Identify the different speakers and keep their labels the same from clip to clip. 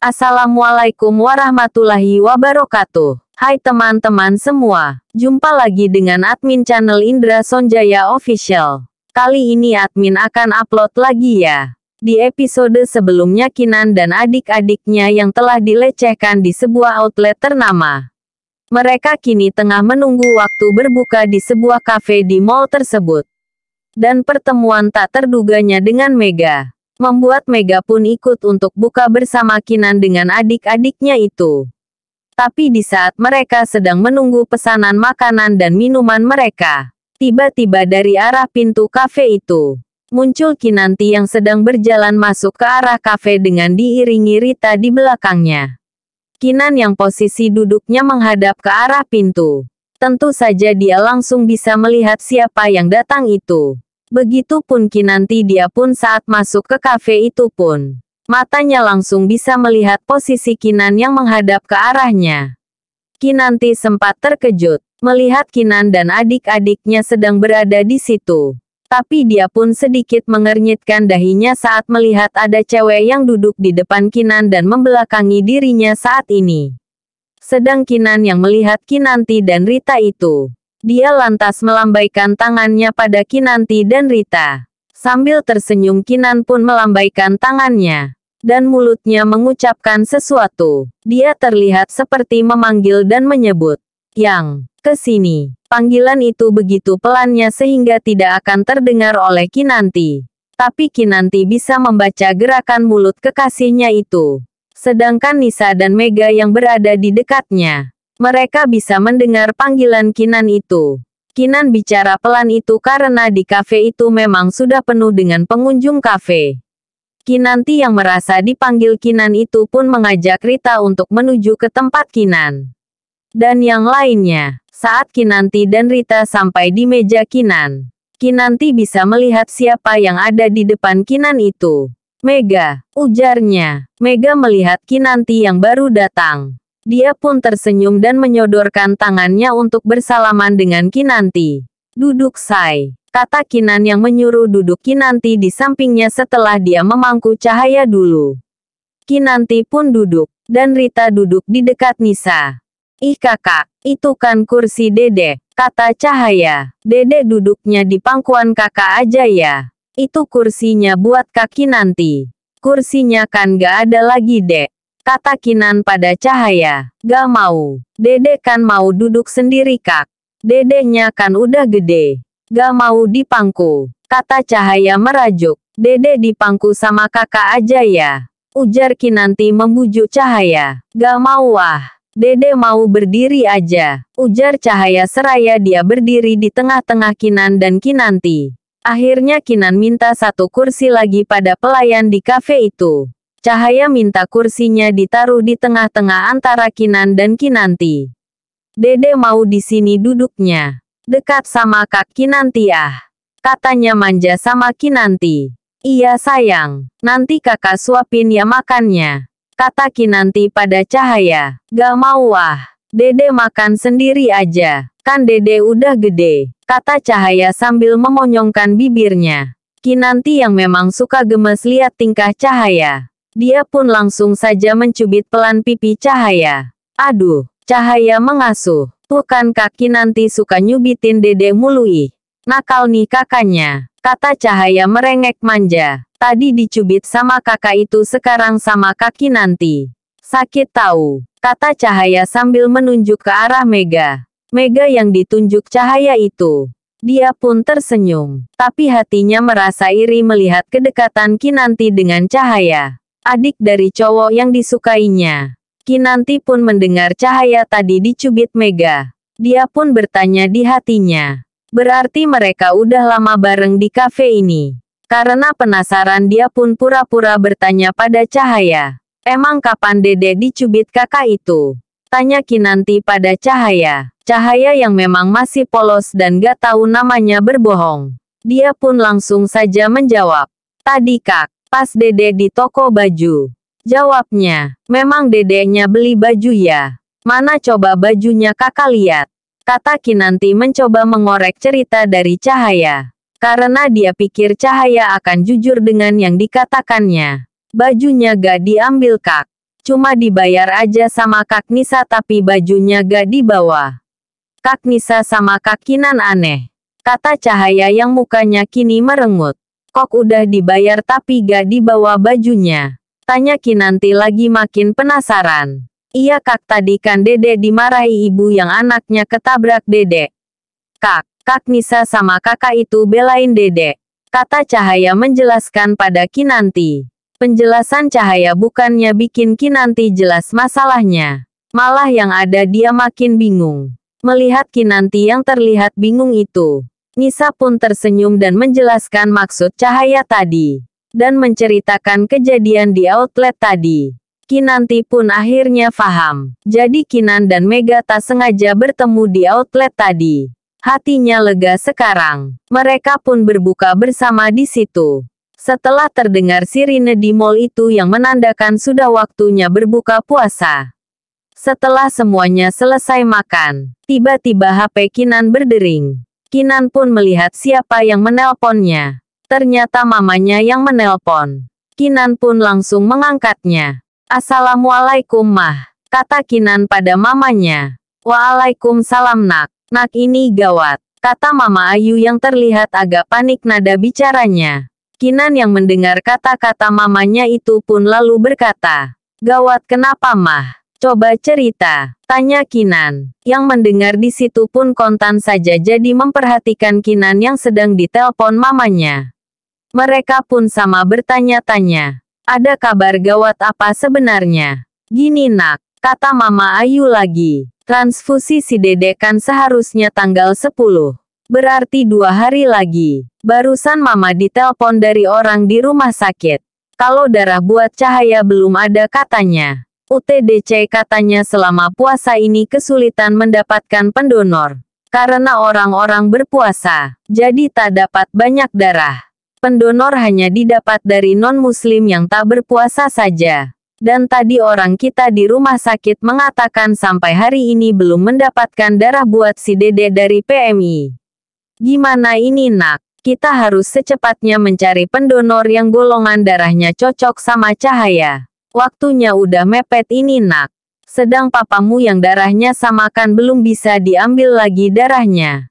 Speaker 1: Assalamualaikum warahmatullahi wabarakatuh. Hai teman-teman semua, jumpa lagi dengan admin channel Indra Sonjaya Official. Kali ini admin akan upload lagi ya. Di episode sebelumnya Kinan dan adik-adiknya yang telah dilecehkan di sebuah outlet ternama. Mereka kini tengah menunggu waktu berbuka di sebuah kafe di mall tersebut. Dan pertemuan tak terduganya dengan Mega membuat Mega pun ikut untuk buka bersama Kinan dengan adik-adiknya itu. Tapi di saat mereka sedang menunggu pesanan makanan dan minuman mereka, tiba-tiba dari arah pintu kafe itu, muncul Kinanti yang sedang berjalan masuk ke arah kafe dengan diiringi Rita di belakangnya. Kinan yang posisi duduknya menghadap ke arah pintu. Tentu saja dia langsung bisa melihat siapa yang datang itu. Begitu pun Kinanti dia pun saat masuk ke kafe itu pun. Matanya langsung bisa melihat posisi Kinan yang menghadap ke arahnya. Kinanti sempat terkejut, melihat Kinan dan adik-adiknya sedang berada di situ. Tapi dia pun sedikit mengernyitkan dahinya saat melihat ada cewek yang duduk di depan Kinan dan membelakangi dirinya saat ini. Sedang Kinan yang melihat Kinanti dan Rita itu dia lantas melambaikan tangannya pada Kinanti dan Rita. Sambil tersenyum Kinan pun melambaikan tangannya. Dan mulutnya mengucapkan sesuatu. Dia terlihat seperti memanggil dan menyebut. Yang, ke sini. Panggilan itu begitu pelannya sehingga tidak akan terdengar oleh Kinanti. Tapi Kinanti bisa membaca gerakan mulut kekasihnya itu. Sedangkan Nisa dan Mega yang berada di dekatnya, mereka bisa mendengar panggilan Kinan itu. Kinan bicara pelan itu karena di kafe itu memang sudah penuh dengan pengunjung kafe. Kinanti yang merasa dipanggil Kinan itu pun mengajak Rita untuk menuju ke tempat Kinan. Dan yang lainnya, saat Kinanti dan Rita sampai di meja Kinan, Kinanti bisa melihat siapa yang ada di depan Kinan itu. Mega, ujarnya. Mega melihat Kinanti yang baru datang. Dia pun tersenyum dan menyodorkan tangannya untuk bersalaman dengan Kinanti. Duduk Sai, kata Kinan yang menyuruh duduk Kinanti di sampingnya setelah dia memangku cahaya dulu. Kinanti pun duduk, dan Rita duduk di dekat Nisa. Ih kakak, itu kan kursi dede, kata cahaya. Dede duduknya di pangkuan kakak aja ya. Itu kursinya buat kaki nanti. Kursinya kan gak ada lagi dek. Kata Kinan pada Cahaya. Gak mau. Dede kan mau duduk sendiri kak. Dedenya kan udah gede. Gak mau dipangku. Kata Cahaya merajuk. Dede dipangku sama kakak aja ya. Ujar Kinanti membujuk Cahaya. Gak mau wah. Dede mau berdiri aja. Ujar Cahaya seraya dia berdiri di tengah-tengah Kinan dan Kinanti. Akhirnya Kinan minta satu kursi lagi pada pelayan di kafe itu. Cahaya minta kursinya ditaruh di tengah-tengah antara Kinan dan Kinanti. Dede mau di sini duduknya. Dekat sama Kak Kinanti ah. Katanya manja sama Kinanti. Iya sayang, nanti kakak suapin ya makannya. Kata Kinanti pada Cahaya. Gak mau ah. Dede makan sendiri aja. Kan dede udah gede. Kata Cahaya sambil memonyongkan bibirnya. Kinanti yang memang suka gemes lihat tingkah Cahaya. Dia pun langsung saja mencubit pelan pipi Cahaya. Aduh, Cahaya mengasuh. Tuh kan kaki nanti suka nyubitin dede mului. Nakal nih kakaknya, kata Cahaya merengek manja. Tadi dicubit sama kakak itu sekarang sama kaki nanti. Sakit tahu, kata Cahaya sambil menunjuk ke arah Mega. Mega yang ditunjuk Cahaya itu. Dia pun tersenyum, tapi hatinya merasa iri melihat kedekatan Kinanti dengan Cahaya adik dari cowok yang disukainya. Kinanti pun mendengar cahaya tadi dicubit Mega. Dia pun bertanya di hatinya. Berarti mereka udah lama bareng di kafe ini. Karena penasaran dia pun pura-pura bertanya pada cahaya. Emang kapan dede dicubit kakak itu? Tanya Kinanti pada cahaya. Cahaya yang memang masih polos dan gak tahu namanya berbohong. Dia pun langsung saja menjawab. Tadi kak, pas dede di toko baju. Jawabnya, memang dedenya beli baju ya. Mana coba bajunya kakak lihat. Kata Kinanti mencoba mengorek cerita dari Cahaya. Karena dia pikir Cahaya akan jujur dengan yang dikatakannya. Bajunya gak diambil kak. Cuma dibayar aja sama kak Nisa tapi bajunya gak dibawa. Kak Nisa sama kak Kinan aneh. Kata Cahaya yang mukanya kini merengut. Kok udah dibayar tapi gak dibawa bajunya? Tanya Kinanti lagi makin penasaran. Iya kak tadi kan dede dimarahi ibu yang anaknya ketabrak dede. Kak, kak Nisa sama kakak itu belain dede. Kata Cahaya menjelaskan pada Kinanti. Penjelasan Cahaya bukannya bikin Kinanti jelas masalahnya. Malah yang ada dia makin bingung. Melihat Kinanti yang terlihat bingung itu, Nisa pun tersenyum dan menjelaskan maksud cahaya tadi. Dan menceritakan kejadian di outlet tadi. Kinanti pun akhirnya paham. Jadi Kinan dan Mega tak sengaja bertemu di outlet tadi. Hatinya lega sekarang. Mereka pun berbuka bersama di situ. Setelah terdengar sirine di mall itu yang menandakan sudah waktunya berbuka puasa. Setelah semuanya selesai makan, tiba-tiba HP Kinan berdering. Kinan pun melihat siapa yang menelponnya. Ternyata mamanya yang menelpon. Kinan pun langsung mengangkatnya. Assalamualaikum mah, kata Kinan pada mamanya. Waalaikumsalam nak, nak ini gawat, kata mama Ayu yang terlihat agak panik nada bicaranya. Kinan yang mendengar kata-kata mamanya itu pun lalu berkata, gawat kenapa mah? Coba cerita, tanya Kinan. Yang mendengar di situ pun kontan saja jadi memperhatikan Kinan yang sedang ditelepon mamanya. Mereka pun sama bertanya-tanya. Ada kabar gawat apa sebenarnya? Gini nak, kata Mama Ayu lagi. Transfusi si dede kan seharusnya tanggal 10. Berarti dua hari lagi. Barusan Mama ditelepon dari orang di rumah sakit. Kalau darah buat cahaya belum ada katanya. UTDC katanya selama puasa ini kesulitan mendapatkan pendonor. Karena orang-orang berpuasa, jadi tak dapat banyak darah. Pendonor hanya didapat dari non-muslim yang tak berpuasa saja. Dan tadi orang kita di rumah sakit mengatakan sampai hari ini belum mendapatkan darah buat si dede dari PMI. Gimana ini nak? kita harus secepatnya mencari pendonor yang golongan darahnya cocok sama cahaya. Waktunya udah mepet ini nak. Sedang papamu yang darahnya samakan belum bisa diambil lagi darahnya.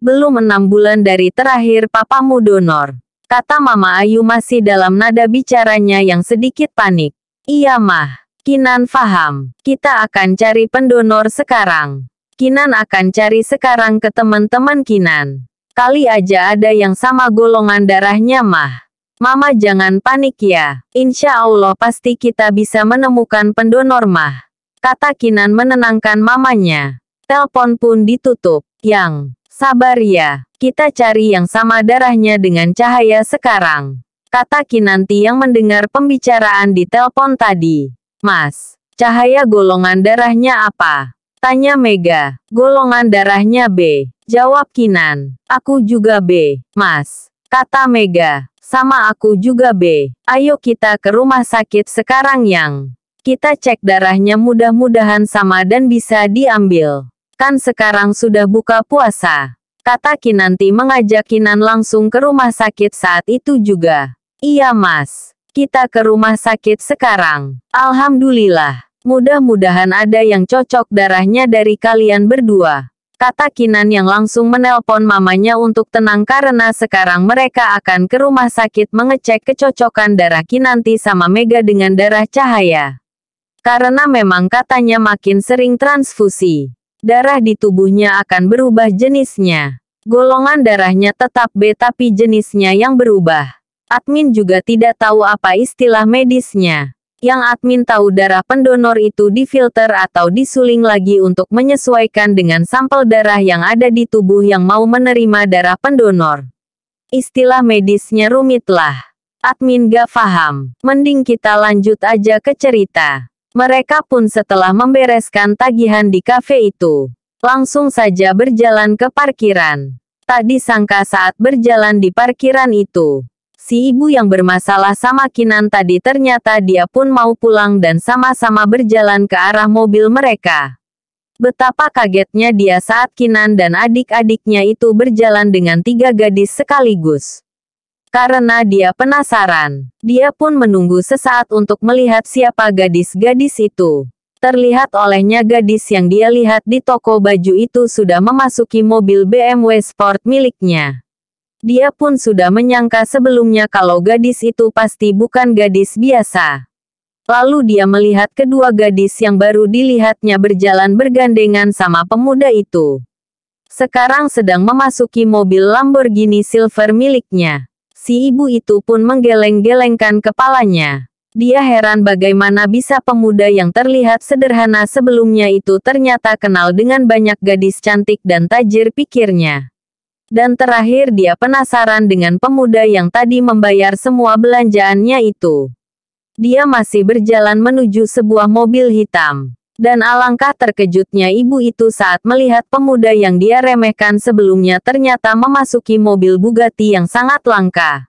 Speaker 1: Belum enam bulan dari terakhir papamu donor. Kata Mama Ayu masih dalam nada bicaranya yang sedikit panik. Iya mah. Kinan faham. Kita akan cari pendonor sekarang. Kinan akan cari sekarang ke teman-teman Kinan. Kali aja ada yang sama golongan darahnya mah. Mama jangan panik ya. Insya Allah pasti kita bisa menemukan pendonor mah. Kata Kinan menenangkan mamanya. Telepon pun ditutup. Yang, sabar ya. Kita cari yang sama darahnya dengan cahaya sekarang. Kata Kinanti yang mendengar pembicaraan di telepon tadi. Mas, cahaya golongan darahnya apa? Tanya Mega. Golongan darahnya B. Jawab Kinan. Aku juga B, Mas. Kata Mega. Sama aku juga B. Ayo kita ke rumah sakit sekarang yang. Kita cek darahnya mudah-mudahan sama dan bisa diambil. Kan sekarang sudah buka puasa. Kata Kinanti mengajak Kinan langsung ke rumah sakit saat itu juga. Iya mas. Kita ke rumah sakit sekarang. Alhamdulillah. Mudah-mudahan ada yang cocok darahnya dari kalian berdua kata Kinan yang langsung menelpon mamanya untuk tenang karena sekarang mereka akan ke rumah sakit mengecek kecocokan darah Kinanti sama Mega dengan darah cahaya. Karena memang katanya makin sering transfusi, darah di tubuhnya akan berubah jenisnya. Golongan darahnya tetap B tapi jenisnya yang berubah. Admin juga tidak tahu apa istilah medisnya yang admin tahu darah pendonor itu difilter atau disuling lagi untuk menyesuaikan dengan sampel darah yang ada di tubuh yang mau menerima darah pendonor. Istilah medisnya rumitlah. Admin gak paham. Mending kita lanjut aja ke cerita. Mereka pun setelah membereskan tagihan di kafe itu, langsung saja berjalan ke parkiran. Tadi sangka saat berjalan di parkiran itu, Si ibu yang bermasalah sama Kinan tadi ternyata dia pun mau pulang dan sama-sama berjalan ke arah mobil mereka. Betapa kagetnya dia saat Kinan dan adik-adiknya itu berjalan dengan tiga gadis sekaligus. Karena dia penasaran, dia pun menunggu sesaat untuk melihat siapa gadis-gadis itu. Terlihat olehnya gadis yang dia lihat di toko baju itu sudah memasuki mobil BMW Sport miliknya. Dia pun sudah menyangka sebelumnya kalau gadis itu pasti bukan gadis biasa. Lalu dia melihat kedua gadis yang baru dilihatnya berjalan bergandengan sama pemuda itu. Sekarang sedang memasuki mobil Lamborghini Silver miliknya. Si ibu itu pun menggeleng-gelengkan kepalanya. Dia heran bagaimana bisa pemuda yang terlihat sederhana sebelumnya itu ternyata kenal dengan banyak gadis cantik dan tajir pikirnya. Dan terakhir dia penasaran dengan pemuda yang tadi membayar semua belanjaannya itu. Dia masih berjalan menuju sebuah mobil hitam. Dan alangkah terkejutnya ibu itu saat melihat pemuda yang dia remehkan sebelumnya ternyata memasuki mobil Bugatti yang sangat langka.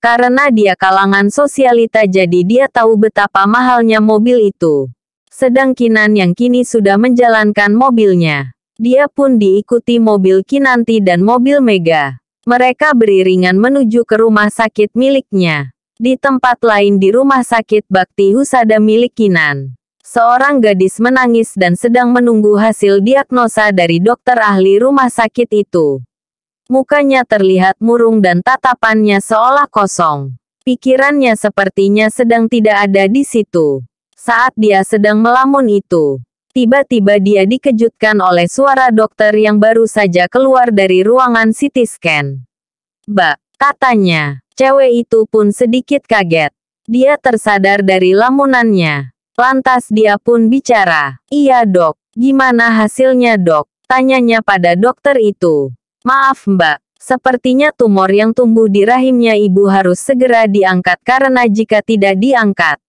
Speaker 1: Karena dia kalangan sosialita jadi dia tahu betapa mahalnya mobil itu. Sedang Kinan yang kini sudah menjalankan mobilnya dia pun diikuti mobil Kinanti dan mobil Mega. Mereka beriringan menuju ke rumah sakit miliknya. Di tempat lain di rumah sakit Bakti Husada milik Kinan. Seorang gadis menangis dan sedang menunggu hasil diagnosa dari dokter ahli rumah sakit itu. Mukanya terlihat murung dan tatapannya seolah kosong. Pikirannya sepertinya sedang tidak ada di situ. Saat dia sedang melamun itu, Tiba-tiba dia dikejutkan oleh suara dokter yang baru saja keluar dari ruangan CT scan. Mbak, katanya, cewek itu pun sedikit kaget. Dia tersadar dari lamunannya. Lantas dia pun bicara, iya dok, gimana hasilnya dok? Tanyanya pada dokter itu. Maaf mbak, sepertinya tumor yang tumbuh di rahimnya ibu harus segera diangkat karena jika tidak diangkat,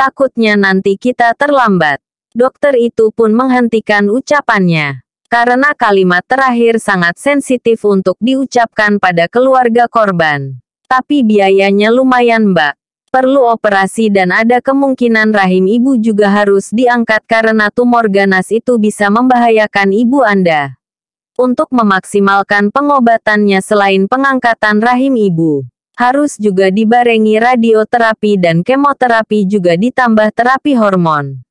Speaker 1: takutnya nanti kita terlambat. Dokter itu pun menghentikan ucapannya. Karena kalimat terakhir sangat sensitif untuk diucapkan pada keluarga korban. Tapi biayanya lumayan mbak. Perlu operasi dan ada kemungkinan rahim ibu juga harus diangkat karena tumor ganas itu bisa membahayakan ibu Anda. Untuk memaksimalkan pengobatannya selain pengangkatan rahim ibu harus juga dibarengi radioterapi dan kemoterapi juga ditambah terapi hormon.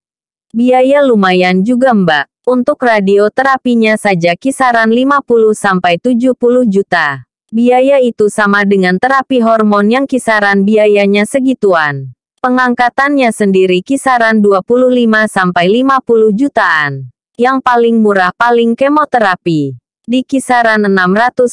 Speaker 1: Biaya lumayan juga mbak. Untuk radioterapinya saja kisaran 50-70 juta. Biaya itu sama dengan terapi hormon yang kisaran biayanya segituan. Pengangkatannya sendiri kisaran 25-50 jutaan. Yang paling murah paling kemoterapi. Di kisaran 650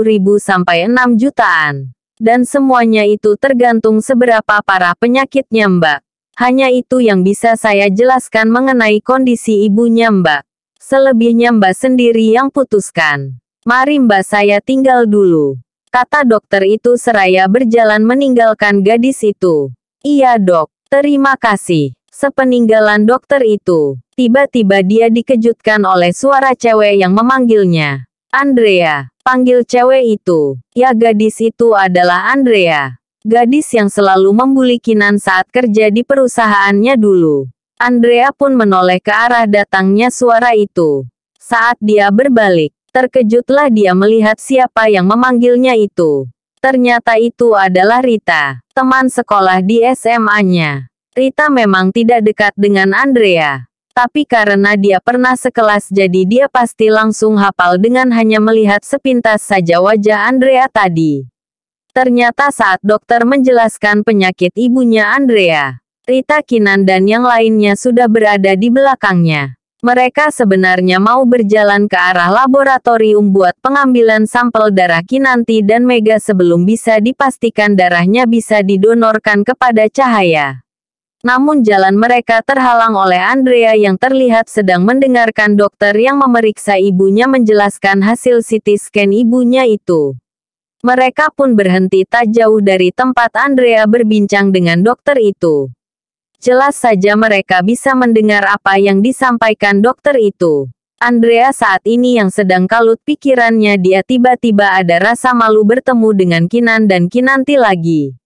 Speaker 1: ribu sampai 6 jutaan. Dan semuanya itu tergantung seberapa parah penyakitnya mbak. Hanya itu yang bisa saya jelaskan mengenai kondisi ibunya Mbak. Selebihnya Mbak sendiri yang putuskan. Mari Mbak saya tinggal dulu. Kata dokter itu seraya berjalan meninggalkan gadis itu. Iya dok, terima kasih. Sepeninggalan dokter itu, tiba-tiba dia dikejutkan oleh suara cewek yang memanggilnya. Andrea, panggil cewek itu. Ya gadis itu adalah Andrea. Gadis yang selalu membuli Kinan saat kerja di perusahaannya dulu. Andrea pun menoleh ke arah datangnya suara itu. Saat dia berbalik, terkejutlah dia melihat siapa yang memanggilnya itu. Ternyata itu adalah Rita, teman sekolah di SMA-nya. Rita memang tidak dekat dengan Andrea. Tapi karena dia pernah sekelas jadi dia pasti langsung hafal dengan hanya melihat sepintas saja wajah Andrea tadi. Ternyata saat dokter menjelaskan penyakit ibunya Andrea, Rita Kinan dan yang lainnya sudah berada di belakangnya. Mereka sebenarnya mau berjalan ke arah laboratorium buat pengambilan sampel darah Kinanti dan Mega sebelum bisa dipastikan darahnya bisa didonorkan kepada Cahaya. Namun jalan mereka terhalang oleh Andrea yang terlihat sedang mendengarkan dokter yang memeriksa ibunya menjelaskan hasil CT scan ibunya itu. Mereka pun berhenti tak jauh dari tempat Andrea berbincang dengan dokter itu. Jelas saja mereka bisa mendengar apa yang disampaikan dokter itu. Andrea saat ini yang sedang kalut pikirannya dia tiba-tiba ada rasa malu bertemu dengan Kinan dan Kinanti lagi.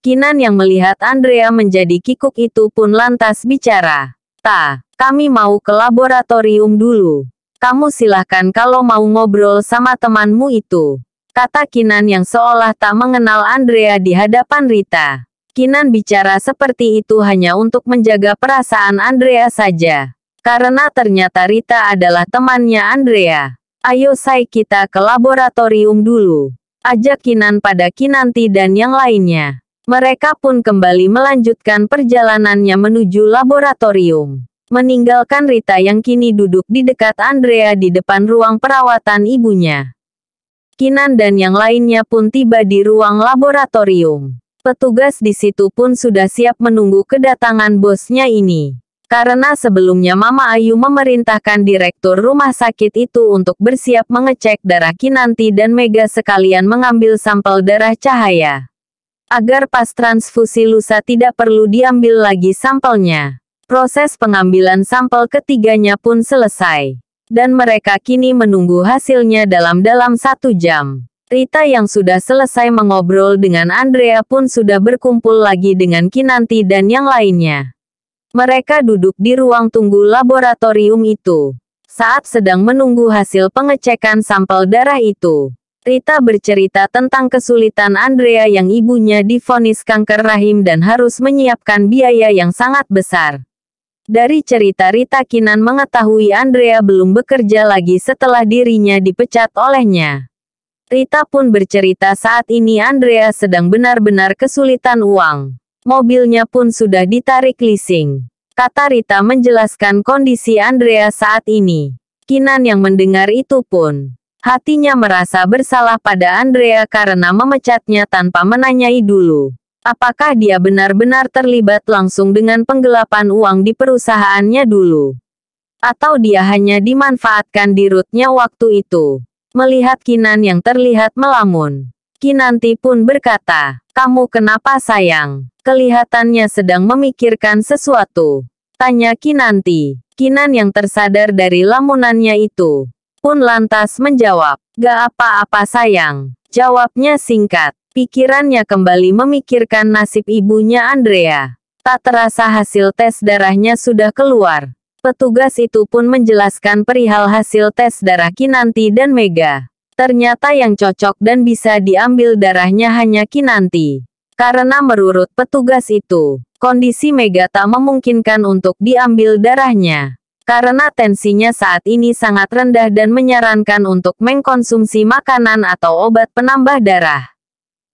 Speaker 1: Kinan yang melihat Andrea menjadi kikuk itu pun lantas bicara. Ta, kami mau ke laboratorium dulu. Kamu silahkan kalau mau ngobrol sama temanmu itu. Kata Kinan yang seolah tak mengenal Andrea di hadapan Rita. Kinan bicara seperti itu hanya untuk menjaga perasaan Andrea saja. Karena ternyata Rita adalah temannya Andrea. Ayo say kita ke laboratorium dulu. Ajak Kinan pada Kinanti dan yang lainnya. Mereka pun kembali melanjutkan perjalanannya menuju laboratorium. Meninggalkan Rita yang kini duduk di dekat Andrea di depan ruang perawatan ibunya. Kinan dan yang lainnya pun tiba di ruang laboratorium. Petugas di situ pun sudah siap menunggu kedatangan bosnya ini. Karena sebelumnya Mama Ayu memerintahkan direktur rumah sakit itu untuk bersiap mengecek darah Kinanti dan Mega sekalian mengambil sampel darah cahaya. Agar pas transfusi lusa tidak perlu diambil lagi sampelnya. Proses pengambilan sampel ketiganya pun selesai. Dan mereka kini menunggu hasilnya dalam-dalam satu jam. Rita yang sudah selesai mengobrol dengan Andrea pun sudah berkumpul lagi dengan Kinanti dan yang lainnya. Mereka duduk di ruang tunggu laboratorium itu. Saat sedang menunggu hasil pengecekan sampel darah itu, Rita bercerita tentang kesulitan Andrea yang ibunya difonis kanker rahim dan harus menyiapkan biaya yang sangat besar. Dari cerita Rita Kinan mengetahui Andrea belum bekerja lagi setelah dirinya dipecat olehnya. Rita pun bercerita saat ini Andrea sedang benar-benar kesulitan uang. Mobilnya pun sudah ditarik leasing. Kata Rita menjelaskan kondisi Andrea saat ini. Kinan yang mendengar itu pun hatinya merasa bersalah pada Andrea karena memecatnya tanpa menanyai dulu. Apakah dia benar-benar terlibat langsung dengan penggelapan uang di perusahaannya dulu? Atau dia hanya dimanfaatkan di rutnya waktu itu? Melihat Kinan yang terlihat melamun, Kinanti pun berkata, kamu kenapa sayang? Kelihatannya sedang memikirkan sesuatu. Tanya Kinanti. Kinan yang tersadar dari lamunannya itu, pun lantas menjawab, gak apa-apa sayang. Jawabnya singkat, Pikirannya kembali memikirkan nasib ibunya Andrea. Tak terasa hasil tes darahnya sudah keluar. Petugas itu pun menjelaskan perihal hasil tes darah Kinanti dan Mega. Ternyata yang cocok dan bisa diambil darahnya hanya Kinanti. Karena menurut petugas itu, kondisi Mega tak memungkinkan untuk diambil darahnya karena tensinya saat ini sangat rendah dan menyarankan untuk mengkonsumsi makanan atau obat penambah darah.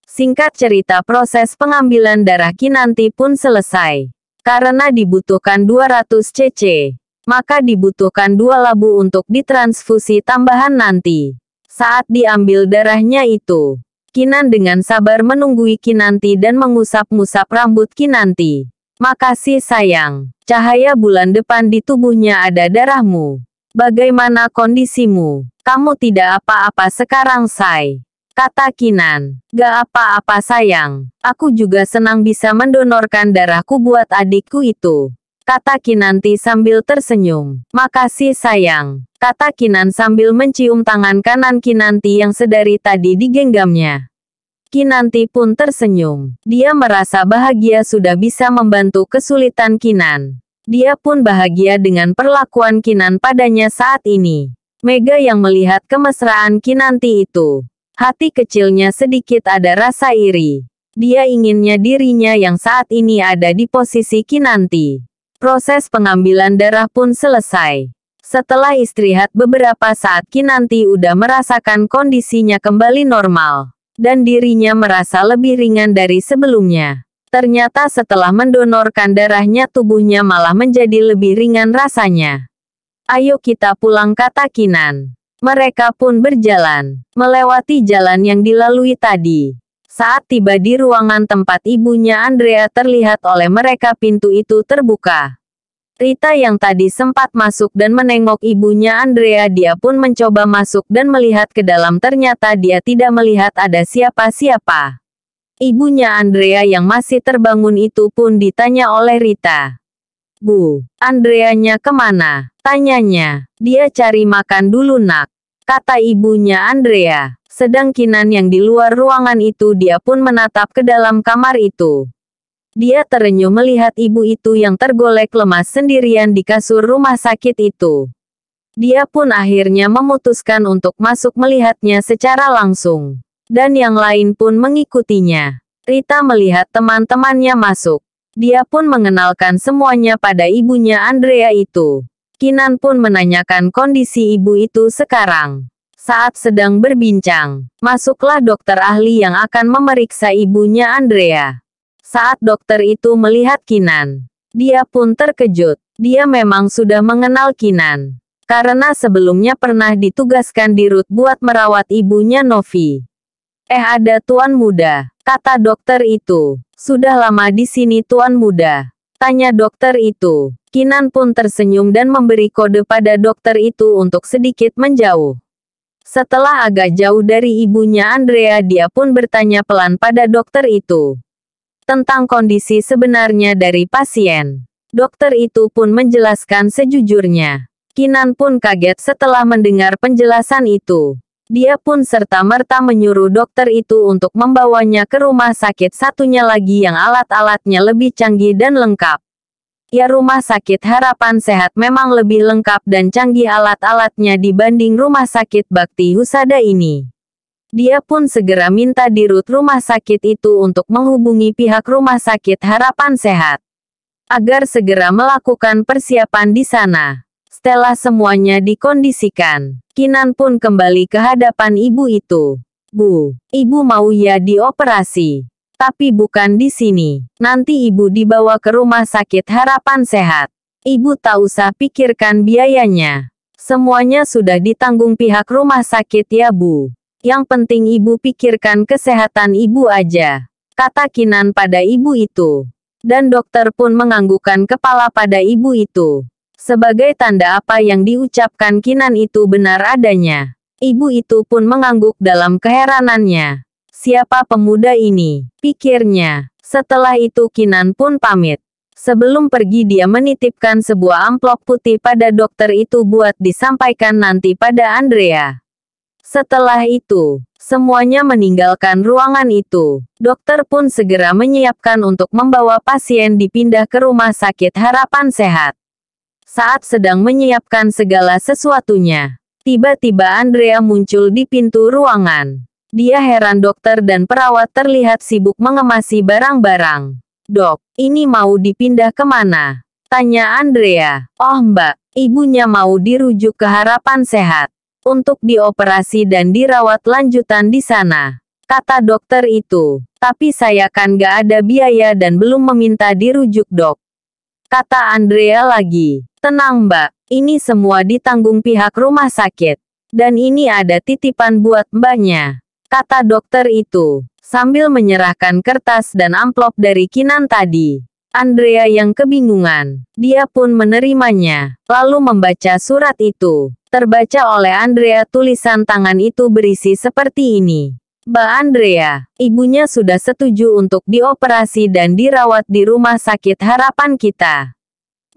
Speaker 1: Singkat cerita proses pengambilan darah Kinanti pun selesai. Karena dibutuhkan 200 cc, maka dibutuhkan dua labu untuk ditransfusi tambahan nanti. Saat diambil darahnya itu, Kinan dengan sabar menunggui Kinanti dan mengusap musap rambut Kinanti. Makasih sayang, cahaya bulan depan di tubuhnya ada darahmu. Bagaimana kondisimu? Kamu tidak apa-apa sekarang, Sai. Kata Kinan. Gak apa-apa sayang. Aku juga senang bisa mendonorkan darahku buat adikku itu. Kata Kinanti sambil tersenyum. Makasih sayang. Kata Kinan sambil mencium tangan kanan Kinanti yang sedari tadi digenggamnya. Kinanti pun tersenyum. Dia merasa bahagia sudah bisa membantu kesulitan Kinan. Dia pun bahagia dengan perlakuan Kinan padanya saat ini. Mega yang melihat kemesraan Kinanti itu Hati kecilnya sedikit ada rasa iri. Dia inginnya dirinya yang saat ini ada di posisi Kinanti. Proses pengambilan darah pun selesai. Setelah istirahat beberapa saat Kinanti udah merasakan kondisinya kembali normal. Dan dirinya merasa lebih ringan dari sebelumnya. Ternyata setelah mendonorkan darahnya tubuhnya malah menjadi lebih ringan rasanya. Ayo kita pulang kata Kinan. Mereka pun berjalan, melewati jalan yang dilalui tadi. Saat tiba di ruangan tempat ibunya Andrea terlihat oleh mereka pintu itu terbuka. Rita yang tadi sempat masuk dan menengok ibunya Andrea dia pun mencoba masuk dan melihat ke dalam ternyata dia tidak melihat ada siapa-siapa. Ibunya Andrea yang masih terbangun itu pun ditanya oleh Rita. Bu, Andreanya kemana? Tanyanya. Dia cari makan dulu nak. Kata ibunya Andrea. Sedang Kinan yang di luar ruangan itu dia pun menatap ke dalam kamar itu. Dia terenyuh melihat ibu itu yang tergolek lemas sendirian di kasur rumah sakit itu. Dia pun akhirnya memutuskan untuk masuk melihatnya secara langsung. Dan yang lain pun mengikutinya. Rita melihat teman-temannya masuk. Dia pun mengenalkan semuanya pada ibunya Andrea itu. Kinan pun menanyakan kondisi ibu itu sekarang. Saat sedang berbincang, masuklah dokter ahli yang akan memeriksa ibunya Andrea. Saat dokter itu melihat Kinan, dia pun terkejut. Dia memang sudah mengenal Kinan. Karena sebelumnya pernah ditugaskan di Rut buat merawat ibunya Novi. Eh ada tuan muda, Kata dokter itu. Sudah lama di sini tuan muda. Tanya dokter itu. Kinan pun tersenyum dan memberi kode pada dokter itu untuk sedikit menjauh. Setelah agak jauh dari ibunya Andrea dia pun bertanya pelan pada dokter itu. Tentang kondisi sebenarnya dari pasien. Dokter itu pun menjelaskan sejujurnya. Kinan pun kaget setelah mendengar penjelasan itu. Dia pun serta-merta menyuruh dokter itu untuk membawanya ke rumah sakit satunya lagi yang alat-alatnya lebih canggih dan lengkap. Ya rumah sakit harapan sehat memang lebih lengkap dan canggih alat-alatnya dibanding rumah sakit bakti husada ini. Dia pun segera minta dirut rumah sakit itu untuk menghubungi pihak rumah sakit harapan sehat. Agar segera melakukan persiapan di sana. Setelah semuanya dikondisikan, Kinan pun kembali ke hadapan ibu itu. Bu, ibu mau ya dioperasi. Tapi bukan di sini. Nanti ibu dibawa ke rumah sakit harapan sehat. Ibu tak usah pikirkan biayanya. Semuanya sudah ditanggung pihak rumah sakit ya bu. Yang penting ibu pikirkan kesehatan ibu aja. Kata Kinan pada ibu itu. Dan dokter pun menganggukkan kepala pada ibu itu. Sebagai tanda apa yang diucapkan Kinan itu benar adanya. Ibu itu pun mengangguk dalam keheranannya. Siapa pemuda ini? Pikirnya. Setelah itu Kinan pun pamit. Sebelum pergi dia menitipkan sebuah amplop putih pada dokter itu buat disampaikan nanti pada Andrea. Setelah itu, semuanya meninggalkan ruangan itu. Dokter pun segera menyiapkan untuk membawa pasien dipindah ke rumah sakit harapan sehat saat sedang menyiapkan segala sesuatunya. Tiba-tiba Andrea muncul di pintu ruangan. Dia heran dokter dan perawat terlihat sibuk mengemasi barang-barang. Dok, ini mau dipindah kemana? Tanya Andrea. Oh mbak, ibunya mau dirujuk ke harapan sehat. Untuk dioperasi dan dirawat lanjutan di sana. Kata dokter itu. Tapi saya kan gak ada biaya dan belum meminta dirujuk dok. Kata Andrea lagi. Tenang mbak, ini semua ditanggung pihak rumah sakit. Dan ini ada titipan buat mbaknya. Kata dokter itu, sambil menyerahkan kertas dan amplop dari Kinan tadi. Andrea yang kebingungan. Dia pun menerimanya, lalu membaca surat itu. Terbaca oleh Andrea tulisan tangan itu berisi seperti ini. Mbak Andrea, ibunya sudah setuju untuk dioperasi dan dirawat di rumah sakit harapan kita.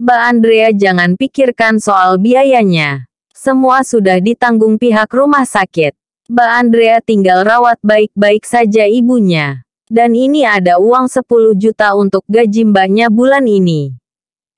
Speaker 1: Mbak Andrea jangan pikirkan soal biayanya. Semua sudah ditanggung pihak rumah sakit. Mbak Andrea tinggal rawat baik-baik saja ibunya. Dan ini ada uang 10 juta untuk gaji mbaknya bulan ini.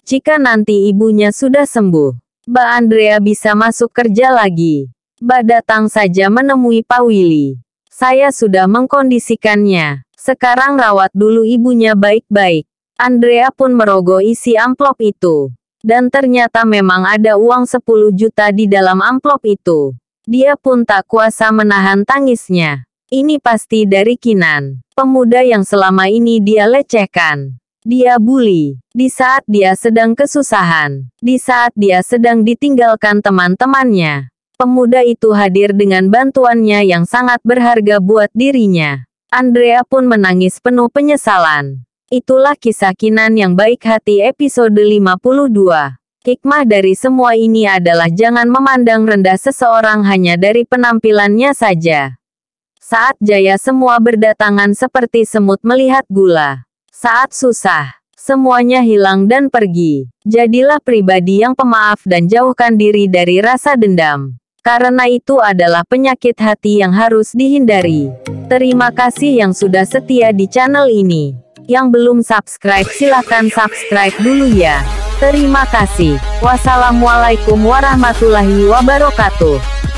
Speaker 1: Jika nanti ibunya sudah sembuh, Mbak Andrea bisa masuk kerja lagi. Mbak datang saja menemui Pak Willy. Saya sudah mengkondisikannya. Sekarang rawat dulu ibunya baik-baik. Andrea pun merogoh isi amplop itu. Dan ternyata memang ada uang 10 juta di dalam amplop itu. Dia pun tak kuasa menahan tangisnya. Ini pasti dari Kinan, pemuda yang selama ini dia lecehkan. Dia bully, di saat dia sedang kesusahan, di saat dia sedang ditinggalkan teman-temannya. Pemuda itu hadir dengan bantuannya yang sangat berharga buat dirinya. Andrea pun menangis penuh penyesalan. Itulah kisah Kinan yang baik hati episode 52. Hikmah dari semua ini adalah jangan memandang rendah seseorang hanya dari penampilannya saja. Saat jaya semua berdatangan seperti semut melihat gula. Saat susah, semuanya hilang dan pergi. Jadilah pribadi yang pemaaf dan jauhkan diri dari rasa dendam. Karena itu adalah penyakit hati yang harus dihindari. Terima kasih yang sudah setia di channel ini. Yang belum subscribe silahkan subscribe dulu ya. Terima kasih. Wassalamualaikum warahmatullahi wabarakatuh.